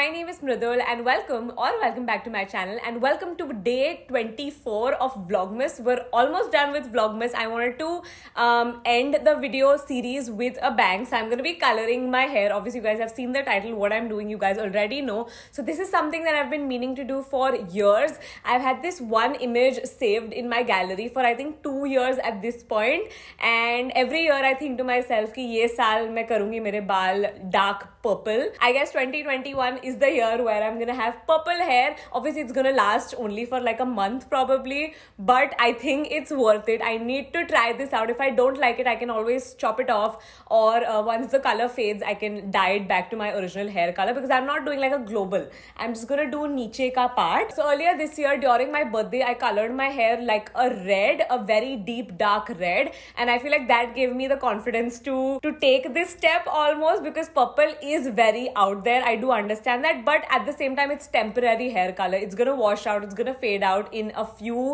my name is Mridul and welcome or welcome back to my channel and welcome to day 24 of Vlogmas. We're almost done with Vlogmas. I wanted to um, end the video series with a bang. So I'm going to be coloring my hair. Obviously, you guys have seen the title, what I'm doing, you guys already know. So this is something that I've been meaning to do for years. I've had this one image saved in my gallery for I think two years at this point. And every year I think to myself, ki ye saal main karungi mere baal dark purple. I guess 2021 is the year where I'm gonna have purple hair. Obviously, it's gonna last only for like a month probably, but I think it's worth it. I need to try this out. If I don't like it, I can always chop it off, or uh, once the color fades, I can dye it back to my original hair color because I'm not doing like a global. I'm just gonna do niche ka part. So earlier this year during my birthday, I colored my hair like a red, a very deep dark red, and I feel like that gave me the confidence to to take this step almost because purple is is very out there. I do understand that, but at the same time, it's temporary hair color. It's gonna wash out, it's gonna fade out in a few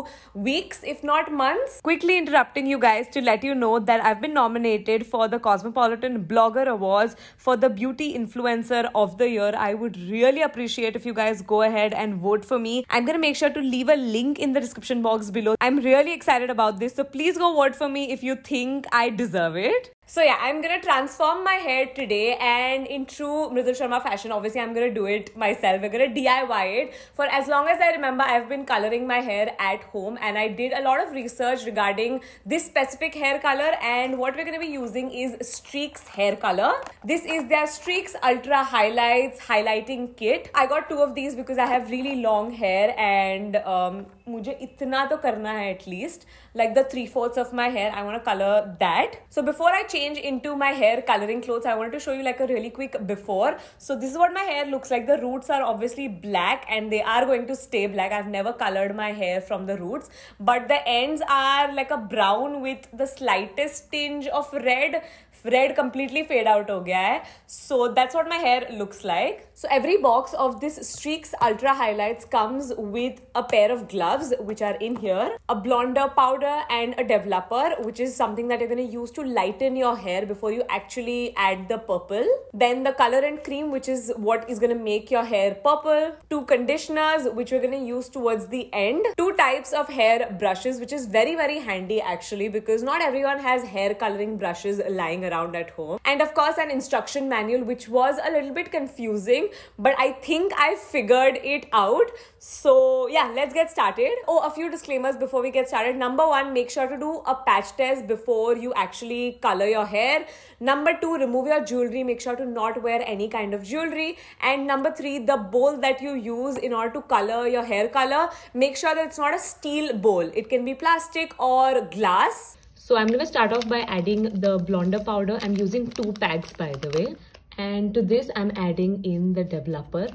weeks, if not months. Quickly interrupting you guys to let you know that I've been nominated for the Cosmopolitan Blogger Awards for the Beauty Influencer of the Year. I would really appreciate if you guys go ahead and vote for me. I'm gonna make sure to leave a link in the description box below. I'm really excited about this, so please go vote for me if you think I deserve it. So yeah, I'm gonna transform my hair today and in true Mridul Sharma fashion, obviously I'm gonna do it myself. We're gonna DIY it. For as long as I remember, I've been coloring my hair at home and I did a lot of research regarding this specific hair color and what we're gonna be using is Streaks hair color. This is their Streaks Ultra Highlights Highlighting Kit. I got two of these because I have really long hair and um, मुझे इतना तो करना है at least like the three fourth of my hair I want colour that so before I change into my hair colouring cloth I want to show you like a really quick before so this what my hair looks like the roots are obviously black and they are going to stay black I have never coloured my hair from the roots but the ends are like a brown with the slightest tinge of red red completely faded out हो गया है so that's what my hair looks like so every box of this streaks ultra highlights comes with a pair of glove gloves, which are in here, a blonder powder, and a developer, which is something that you're going to use to lighten your hair before you actually add the purple. Then the color and cream, which is what is going to make your hair purple. Two conditioners, which we're going to use towards the end. Two types of hair brushes, which is very, very handy actually, because not everyone has hair coloring brushes lying around at home. And of course, an instruction manual, which was a little bit confusing, but I think I figured it out. So yeah, let's get started started. Oh, a few disclaimers before we get started. Number one, make sure to do a patch test before you actually color your hair. Number two, remove your jewelry. Make sure to not wear any kind of jewelry. And number three, the bowl that you use in order to color your hair color, make sure that it's not a steel bowl. It can be plastic or glass. So I'm going to start off by adding the blonder powder. I'm using two packs by the way. And to this, I'm adding in the developer.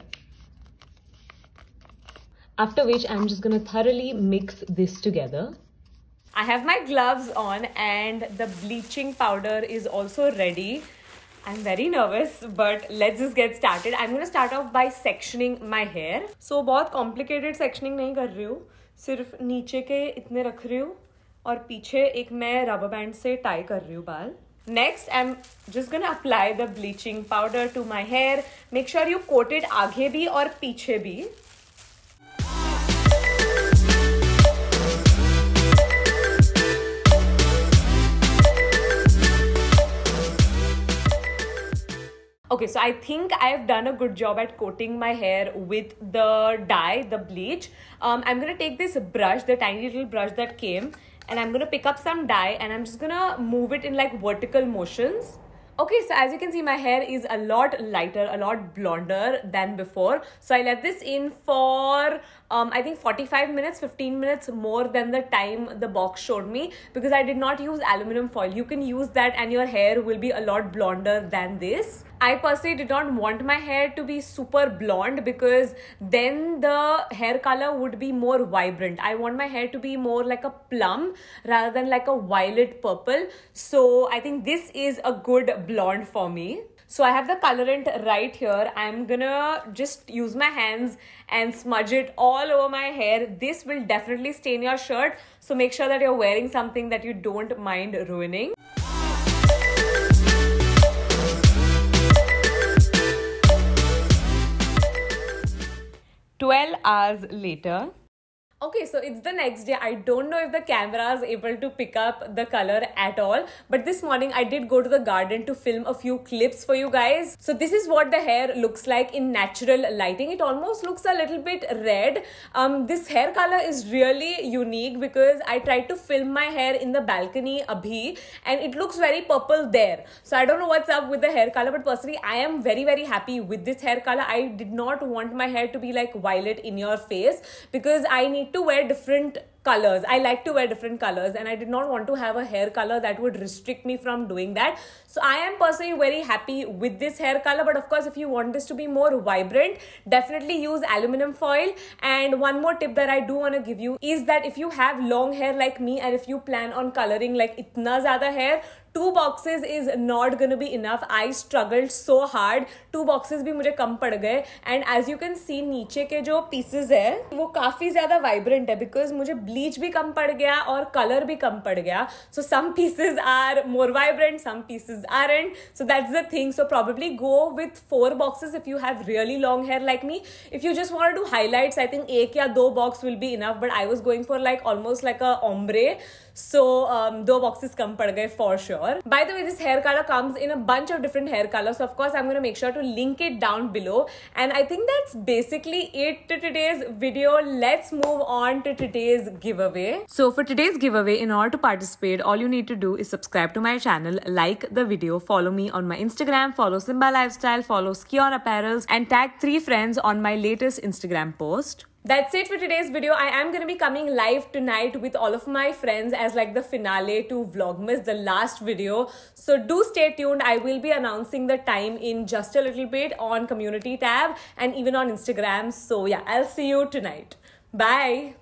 After which I'm just gonna thoroughly mix this together. I have my gloves on and the bleaching powder is also ready. I'm very nervous, but let's just get started. I'm gonna start off by sectioning my hair. So बहुत complicated sectioning नहीं कर रही हूँ सिर्फ नीचे के इतने रख रही हूँ और पीछे एक मैं से कर रही हूँ बाल Next, I'm just gonna apply the bleaching powder to my hair. Make sure you coat it आगे भी और पीछे भी okay so i think i have done a good job at coating my hair with the dye the bleach um, i'm gonna take this brush the tiny little brush that came and i'm gonna pick up some dye and i'm just gonna move it in like vertical motions Okay, so as you can see, my hair is a lot lighter, a lot blonder than before. So I let this in for, um, I think 45 minutes, 15 minutes more than the time the box showed me because I did not use aluminum foil. You can use that and your hair will be a lot blonder than this. I personally did not want my hair to be super blonde because then the hair color would be more vibrant. I want my hair to be more like a plum rather than like a violet purple. So I think this is a good blonde for me. So I have the colorant right here. I'm gonna just use my hands and smudge it all over my hair. This will definitely stain your shirt. So make sure that you're wearing something that you don't mind ruining. hours later Okay, so it's the next day. I don't know if the camera is able to pick up the color at all. But this morning I did go to the garden to film a few clips for you guys. So this is what the hair looks like in natural lighting. It almost looks a little bit red. Um, this hair color is really unique because I tried to film my hair in the balcony abhi and it looks very purple there. So I don't know what's up with the hair color but personally I am very very happy with this hair color. I did not want my hair to be like violet in your face because I need to wear different colors. I like to wear different colors, and I did not want to have a hair color that would restrict me from doing that. So, I am personally very happy with this hair color. But of course, if you want this to be more vibrant, definitely use aluminum foil. And one more tip that I do want to give you is that if you have long hair like me and if you plan on coloring like itna zyada hair, two boxes is not gonna be enough I struggled so hard two boxes भी मुझे कम पड़ गए and as you can see नीचे के जो pieces है वो काफ़ी ज़्यादा वाइब्रेंट है बिकॉज मुझे ब्लीच भी कम पड़ गया और कलर भी कम पड़ गया so some pieces are more vibrant some pieces are and so that is the thing so probably go with four boxes if you have really long hair like me if you just want to highlights I think एक या दो box will be enough but I was going for like almost like a ombre so दो boxes कम पड़ गए for sure sure. By the way, this hair color comes in a bunch of different hair colors. So of course, I'm going to make sure to link it down below. And I think that's basically it to today's video. Let's move on to today's giveaway. So for today's giveaway, in order to participate, all you need to do is subscribe to my channel, like the video, follow me on my Instagram, follow Simba Lifestyle, follow Ski on Apparels and tag three friends on my latest Instagram post that's it for today's video i am going to be coming live tonight with all of my friends as like the finale to vlogmas the last video so do stay tuned i will be announcing the time in just a little bit on community tab and even on instagram so yeah i'll see you tonight bye